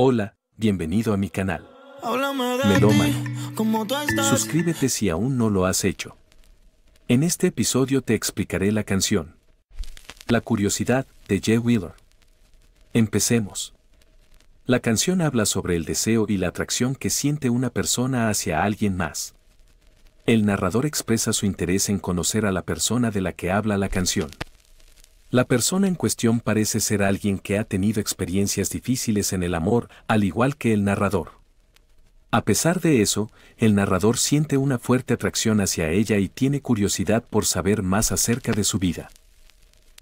Hola, bienvenido a mi canal. Suscríbete si aún no lo has hecho. En este episodio te explicaré la canción. La curiosidad de Jay Wheeler. Empecemos. La canción habla sobre el deseo y la atracción que siente una persona hacia alguien más. El narrador expresa su interés en conocer a la persona de la que habla la canción. La persona en cuestión parece ser alguien que ha tenido experiencias difíciles en el amor, al igual que el narrador. A pesar de eso, el narrador siente una fuerte atracción hacia ella y tiene curiosidad por saber más acerca de su vida.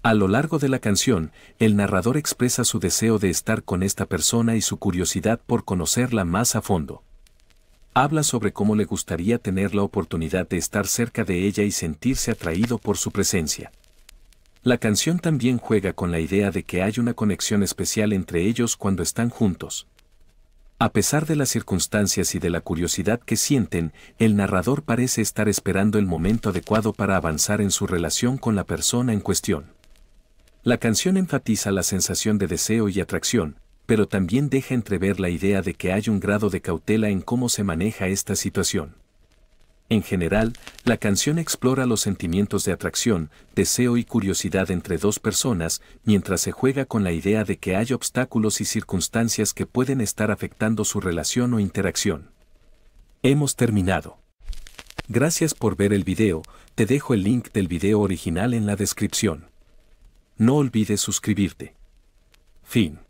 A lo largo de la canción, el narrador expresa su deseo de estar con esta persona y su curiosidad por conocerla más a fondo. Habla sobre cómo le gustaría tener la oportunidad de estar cerca de ella y sentirse atraído por su presencia. La canción también juega con la idea de que hay una conexión especial entre ellos cuando están juntos. A pesar de las circunstancias y de la curiosidad que sienten, el narrador parece estar esperando el momento adecuado para avanzar en su relación con la persona en cuestión. La canción enfatiza la sensación de deseo y atracción, pero también deja entrever la idea de que hay un grado de cautela en cómo se maneja esta situación. En general, la canción explora los sentimientos de atracción, deseo y curiosidad entre dos personas, mientras se juega con la idea de que hay obstáculos y circunstancias que pueden estar afectando su relación o interacción. Hemos terminado. Gracias por ver el video, te dejo el link del video original en la descripción. No olvides suscribirte. Fin.